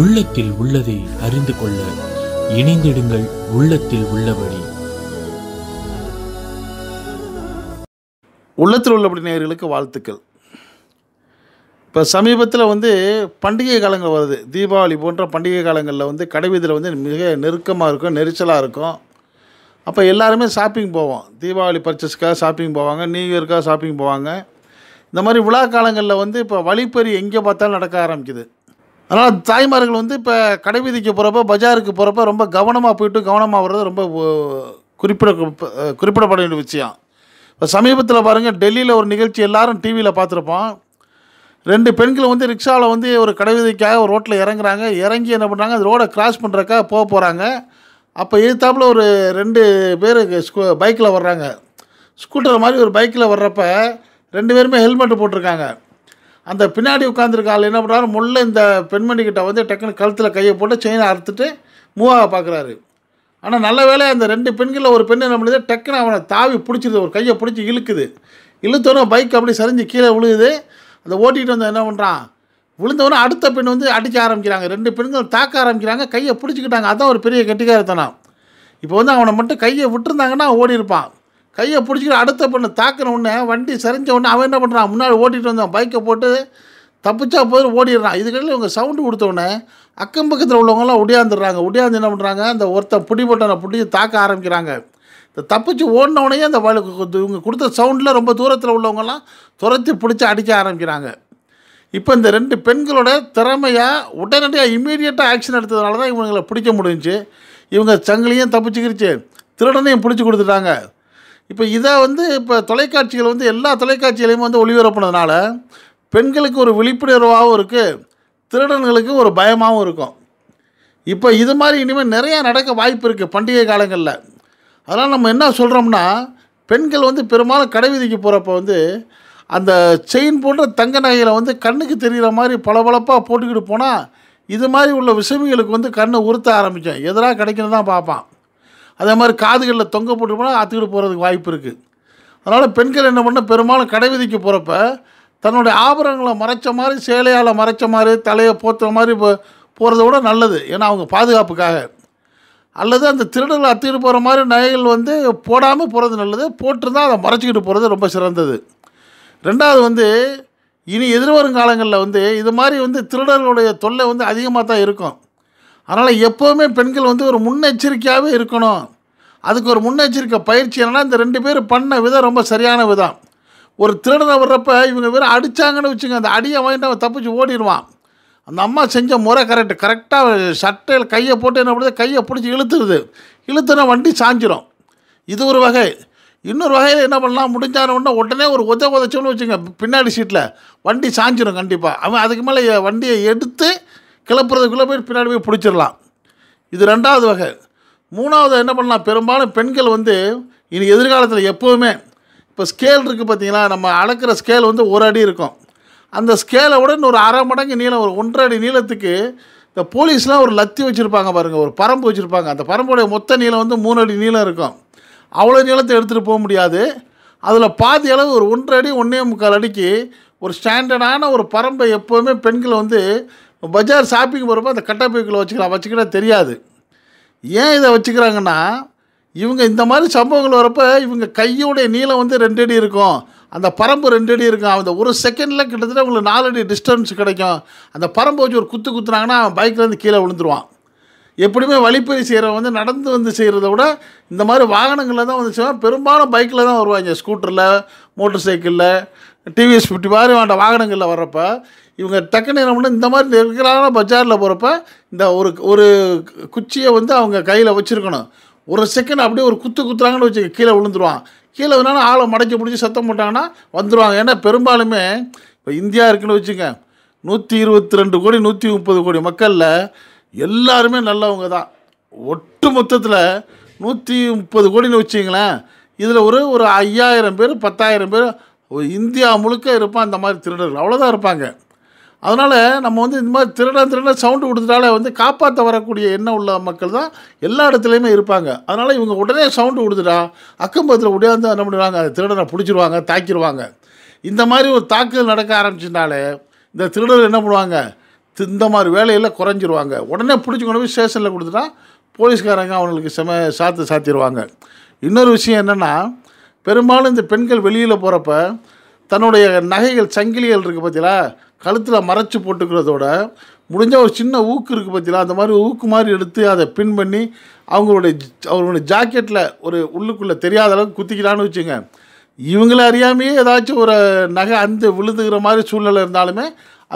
உள்ளத்தில் உள்ளதை அறிந்து கொள்ள இணைந்திடுங்கள் உள்ளத்தில் உள்ளபடி உள்ளத்தில் உள்ளபடி நேர்களுக்கு வாழ்த்துக்கள் இப்போ சமீபத்தில் வந்து பண்டிகை காலங்கள் வருது தீபாவளி போன்ற பண்டிகை காலங்களில் வந்து கடைவீதியில் வந்து மிக நெருக்கமாக இருக்கும் நெரிச்சலாக இருக்கும் அப்போ எல்லாருமே ஷாப்பிங் போவோம் தீபாவளி பர்ச்சேஸ்க்காக ஷாப்பிங் போவாங்க நியூ இயர்க்காக ஷாப்பிங் போவாங்க இந்த மாதிரி விழா காலங்களில் வந்து இப்போ வழிப்பறி எங்கே பார்த்தாலும் நடக்க ஆரம்பிக்குது அதனால் தாய்மார்கள் வந்து இப்போ கடை வீதிக்கு போகிறப்ப பஜாருக்கு போகிறப்ப ரொம்ப கவனமாக போயிட்டு கவனமாக வர்றது ரொம்ப குறிப்பிட குறிப்பிடப்பட வேண்டிய விஷயம் இப்போ சமீபத்தில் பாருங்கள் டெல்லியில் ஒரு நிகழ்ச்சி எல்லாரும் டிவியில் பார்த்துருப்போம் ரெண்டு பெண்கள் வந்து ரிக்ஷாவில் வந்து ஒரு கடை வீதிக்காக ஒரு ரோட்டில் இறங்குறாங்க இறங்கி என்ன பண்ணுறாங்க அந்த ரோடை கிராஸ் பண்ணுறக்கா போக போகிறாங்க அப்போ எதிர்த்தாப்பில் ஒரு ரெண்டு பேர் ஸ்கூ பைக்கில் வர்றாங்க ஸ்கூட்டர் மாதிரி ஒரு பைக்கில் வர்றப்ப ரெண்டு பேருமே ஹெல்மெட்டு போட்டிருக்காங்க அந்த பின்னாடி உட்காந்துருக்க ஆள் என்ன பண்ணுறாரு முள்ள இந்த பெண்மணிக்கிட்ட வந்து டக்குனு கழுத்தில் கையை போட்டு செயினை அறுத்துட்டு மூவாக பார்க்குறாரு ஆனால் நல்ல வேலை அந்த ரெண்டு பெண்களில் ஒரு பெண் என்ன பண்ணுது டக்குன்னு அவனை தாவி பிடிச்சிருது ஒரு கையை பிடிச்சி இழுக்குது இழுத்தவனும் பைக் அப்படி சரிஞ்சு கீழே விழுகுது அந்த ஓட்டிகிட்டு வந்து என்ன பண்ணுறான் விழுந்தவனே அடுத்த பெண் வந்து அடிக்க ஆரம்பிக்கிறாங்க ரெண்டு பெண்கள் தாக்க ஆரம்பிக்கிறாங்க கையை பிடிச்சிக்கிட்டாங்க அதான் ஒரு பெரிய கெட்டிக்காரத்தனம் இப்போ வந்து அவனை மட்டும் கையை விட்டுருந்தாங்கன்னா ஓடி இருப்பான் கையை பிடிச்சிக்கிட்டு அடுத்த பொண்ணு தாக்கின உடனே வண்டி சரிஞ்ச உடனே அவன் என்ன பண்ணுறான் முன்னாடி ஓட்டிகிட்டு வந்தான் பைக்கை போட்டு தப்பிச்சா போய் ஓடிடுறான் இதுக்கடையில் இவங்க சவுண்டு கொடுத்தோடனே அக்கம் பக்கத்தில் உள்ளவங்கலாம் உடையாந்துடுறாங்க உடையாந்து என்ன பண்ணுறாங்க அந்த ஒருத்தன் பிடி போட்டவனை பிடிச்சி தாக்க ஆரம்பிக்கிறாங்க இந்த தப்பிச்சு ஓடினவுடனே அந்த இவங்க கொடுத்த சவுண்டில் ரொம்ப தூரத்தில் உள்ளவங்கலாம் துரத்தி பிடிச்சி அடிக்க ஆரம்பிக்கிறாங்க இப்போ இந்த ரெண்டு பெண்களோட திறமையாக உடனடியாக இம்மீடியட்டாக ஆக்ஷன் எடுத்ததுனால தான் இவங்களை பிடிக்க முடிஞ்சு இவங்க சங்கிலையும் தப்பிச்சுக்கிடுச்சு திருடனையும் பிடிச்சி கொடுத்துட்டாங்க இப்போ இதை வந்து இப்போ தொலைக்காட்சிகள் வந்து எல்லா தொலைக்காட்சிகளையும் வந்து ஒளிபரப்புனதுனால பெண்களுக்கு ஒரு விழிப்புணர்வாகவும் இருக்குது திருடன்களுக்கு ஒரு பயமாகவும் இருக்கும் இப்போ இது மாதிரி இனிமேல் நிறையா நடக்க வாய்ப்பு இருக்குது பண்டிகை காலங்களில் அதனால் நம்ம என்ன சொல்கிறோம்னா பெண்கள் வந்து பெரும்பாலும் கடை விதிக்கு போகிறப்ப வந்து அந்த செயின் போன்ற தங்க நகையில் வந்து கண்ணுக்கு தெரிகிற மாதிரி பளபளப்பாக போட்டுக்கிட்டு போனால் இது மாதிரி உள்ள விஷமிகளுக்கு வந்து கண்ணை உறுத்த ஆரம்பித்தோம் எதிராக கிடைக்கணும் தான் பார்ப்பான் அதே மாதிரி காதுகளில் தொங்க போட்டு போனால் ஆற்றுக்கிட்டு போகிறதுக்கு வாய்ப்பு இருக்குது அதனால் பெண்கள் என்ன பண்ண பெரும்பாலும் கடை விதிக்கு போகிறப்ப தன்னுடைய ஆபரணங்களை மறைச்ச மாதிரி சேலையால் மறைச்ச மாதிரி தலையை போத்துற மாதிரி இப்போ போகிறத விட நல்லது ஏன்னா அவங்க பாதுகாப்புக்காக அல்லது அந்த திருடர்கள் அத்துக்கிட்டு போகிற மாதிரி நகைகள் வந்து போடாமல் போகிறது நல்லது போட்டிருந்தால் அதை மறைச்சிக்கிட்டு போகிறது ரொம்ப சிறந்தது ரெண்டாவது வந்து இனி எதிர்வரும் காலங்களில் வந்து இது மாதிரி வந்து திருடர்களுடைய தொல்லை வந்து அதிகமாக தான் இருக்கும் அதனால் எப்போவுமே பெண்கள் வந்து ஒரு முன்னெச்சரிக்கையாகவே இருக்கணும் அதுக்கு ஒரு முன்னெச்சரிக்கை பயிற்சி என்னென்னா இந்த ரெண்டு பேர் பண்ண விதம் ரொம்ப சரியான விதம் ஒரு திருடனை வர்றப்ப இவங்க வேறு அடித்தாங்கன்னு வச்சுங்க அந்த அடியை வாங்கிட்டு அவன் தப்பிச்சு ஓடிடுவான் அந்த அம்மா செஞ்ச முறை கரெக்டு கரெக்டாக சட்டையில் கையை போட்டு என்ன பண்ணுறது கையை பிடிச்சி இழுத்துருது இழுத்துனா வண்டி சாஞ்சிரும் இது ஒரு வகை இன்னொரு வகையில் என்ன பண்ணலாம் முடிஞ்சானவுடனே உடனே ஒரு உத உதச்சோன்னு வச்சுங்க பின்னாடி சீட்டில் வண்டி சாஞ்சிரும் கண்டிப்பாக அவன் அதுக்கு மேலே வண்டியை எடுத்து கிளப்புறதுக்குள்ளே போய் பின்னாடி போய் பிடிச்சிடலாம் இது ரெண்டாவது வகை மூணாவது என்ன பண்ணலாம் பெரும்பாலும் பெண்கள் வந்து இனி எதிர்காலத்தில் எப்போவுமே இப்போ ஸ்கேல் இருக்குது பார்த்தீங்களா நம்ம அளக்கிற ஸ்கேல் வந்து ஒரு அடி இருக்கும் அந்த ஸ்கேலை விட இன்னொரு அரை மடங்கு நீளம் ஒரு ஒன்றரை அடி நீளத்துக்கு இந்த போலீஸ்லாம் ஒரு லத்தி வச்சுருப்பாங்க பாருங்கள் ஒரு பரம்பு வச்சுருப்பாங்க அந்த பரம்புடைய மொத்த நீளம் வந்து மூணு அடி நீளம் இருக்கும் அவ்வளோ நீளத்தை எடுத்துகிட்டு போக முடியாது அதில் பாதி அளவு ஒரு ஒன்றரை அடி ஒன்றே முக்கால் அடிக்கு ஒரு ஸ்டாண்டர்டான ஒரு பரம்பை எப்போவுமே பெண்கள் வந்து பஜார் ஷாப்பிங் போகிறப்ப அந்த கட்டப்பைக்குள்ளே வச்சுக்கலாம் வச்சுக்கிட்டா தெரியாது ஏன் இதை வச்சுக்கிறாங்கன்னா இவங்க இந்த மாதிரி சம்பவங்கள் வரப்போ இவங்க கையோடைய நீளம் வந்து ரெண்டு அடி இருக்கும் அந்த பரம்பு ரெண்டு அடி இருக்கும் அந்த ஒரு செகண்டில் கிட்டத்தட்ட உங்களுக்கு நாலடி டிஸ்டன்ஸ் கிடைக்கும் அந்த பரம்பு வச்சு ஒரு குத்து குத்துனாங்கன்னா அவன் பைக்லேருந்து கீழே விழுந்துருவான் எப்படியுமே வழிப்பறி செய்கிறவன் வந்து நடந்து வந்து செய்கிறத விட இந்த மாதிரி வாகனங்களில் தான் வந்து செய்வான் பெரும்பாலும் பைக்கில் தான் வருவாங்க ஸ்கூட்டரில் மோட்டர் சைக்கிளில் டிவிஎஸ் ஃபிஃப்டி மாதிரி வேண்ட வாகனங்களில் வர்றப்போ இவங்க டக்குன்னு என்ன பண்ண இந்த மாதிரி நெருக்கலான பஜாரில் போகிறப்ப இந்த ஒரு ஒரு குச்சியை வந்து அவங்க கையில் வச்சுருக்கணும் ஒரு செகண்ட் அப்படியே ஒரு குத்து குத்துறாங்கன்னு வச்சு கீழே விழுந்துருவான் கீழே விழுந்தாலும் ஆளை மடக்கி பிடிச்சி சத்தம் போட்டாங்கன்னா வந்துடுவாங்க ஏன்னா பெரும்பாலுமே இப்போ இந்தியா இருக்குன்னு வச்சுக்க நூற்றி இருபத்தி ரெண்டு கோடி நூற்றி முப்பது கோடி மக்களில் எல்லாருமே நல்லவங்க தான் ஒட்டு மொத்தத்தில் நூற்றி முப்பது கோடின்னு வச்சிங்களேன் இதில் ஒரு ஒரு ஐயாயிரம் பேர் பத்தாயிரம் பேர் இந்தியா முழுக்க இருப்பான் இந்த மாதிரி திருடர்கள் அவ்வளோதான் இருப்பாங்க அதனால் நம்ம வந்து இந்த மாதிரி திருட திருட சவுண்டு கொடுத்துட்டாலே வந்து காப்பாற்ற வரக்கூடிய எண்ணம் உள்ள மக்கள் தான் எல்லா இடத்துலையுமே இருப்பாங்க அதனால் இவங்க உடனே சவுண்டு கொடுத்துட்டா அக்கம்பத்தில் உடையாந்து என்ன பண்ணிடுவாங்க அதை திருடனை பிடிச்சிருவாங்க தாக்கிடுவாங்க இந்த மாதிரி ஒரு தாக்குதல் நடக்க ஆரம்பிச்சிட்டாலே இந்த திருடர் என்ன பண்ணுவாங்க இந்த மாதிரி வேலையில் குறைஞ்சிருவாங்க உடனே பிடிச்சி கொண்டு போய் ஸ்டேஷனில் கொடுத்துட்டா போலீஸ்காரங்க அவங்களுக்கு செம சாத்து சாத்திடுவாங்க இன்னொரு விஷயம் என்னென்னா பெரும்பாலும் இந்த பெண்கள் வெளியில் போகிறப்ப தன்னுடைய நகைகள் சங்கிலிகள் இருக்குது பார்த்தீங்களா கழுத்தில் மறைச்சி போட்டுக்கிறதோட முடிஞ்ச ஒரு சின்ன ஊக்கு இருக்குது பார்த்தீங்களா அந்த மாதிரி ஊக்கு மாதிரி எடுத்து அதை பின் பண்ணி அவங்களுடைய அவங்களுடைய ஜாக்கெட்டில் ஒரு உள்ளுக்குள்ளே தெரியாத அளவுக்கு குத்திக்கிறான்னு வச்சுங்க இவங்களை அறியாமையே ஏதாச்சும் ஒரு நகை அந்த விழுதுகிற மாதிரி சூழ்நிலை இருந்தாலுமே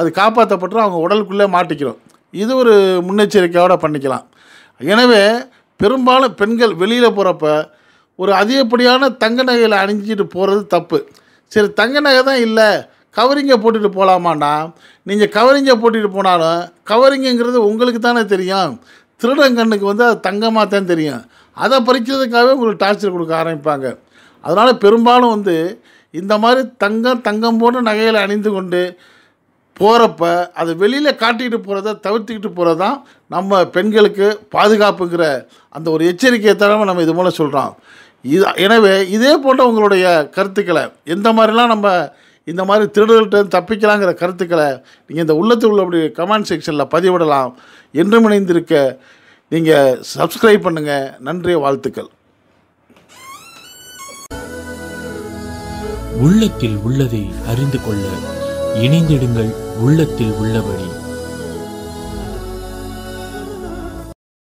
அது காப்பாற்றப்பட்டு அவங்க உடலுக்குள்ளே மாட்டிக்கிறோம் இது ஒரு முன்னெச்சரிக்கையோடு பண்ணிக்கலாம் எனவே பெரும்பாலும் பெண்கள் வெளியில் போகிறப்ப ஒரு அதிகப்படியான தங்க நகையில் அணிஞ்சிட்டு போகிறது தப்பு சரி தங்க நகை தான் இல்லை கவரிங்கை போட்டுட்டு போகலாமாண்டா நீங்கள் கவரிங்கை போட்டுட்டு போனாலும் கவரிங்கிறது உங்களுக்கு தானே தெரியும் திருடங்கண்ணுக்கு வந்து அது தங்கமாக தான் தெரியும் அதை பறிக்கிறதுக்காகவே உங்களுக்கு டார்ச்சர் கொடுக்க ஆரம்பிப்பாங்க அதனால் பெரும்பாலும் வந்து இந்த மாதிரி தங்கம் தங்கம் போன்ற நகைகளை அணிந்து கொண்டு போகிறப்ப அதை வெளியில் காட்டிக்கிட்டு போகிறத தவிர்த்துக்கிட்டு போகிறது தான் நம்ம பெண்களுக்கு பாதுகாப்புங்கிற அந்த ஒரு எச்சரிக்கையை தரவை நம்ம இது மூலம் சொல்கிறோம் இது எனவே இதே போன்ற உங்களுடைய கருத்துக்களை எந்த மாதிரிலாம் நம்ம இந்த மாதிரி திருடர்கிட்ட தப்பிக்கலாங்கிற கருத்துக்களை நீங்கள் இந்த உள்ளத்தில் உள்ளபடி கமெண்ட் செக்ஷனில் பதிவிடலாம் என்றும் இணைந்திருக்க நீங்கள் சப்ஸ்கிரைப் பண்ணுங்கள் நன்றி வாழ்த்துக்கள் உள்ளத்தில் உள்ளதை அறிந்து கொள்ள இணைந்திடுங்கள் உள்ளத்தில் உள்ளபடி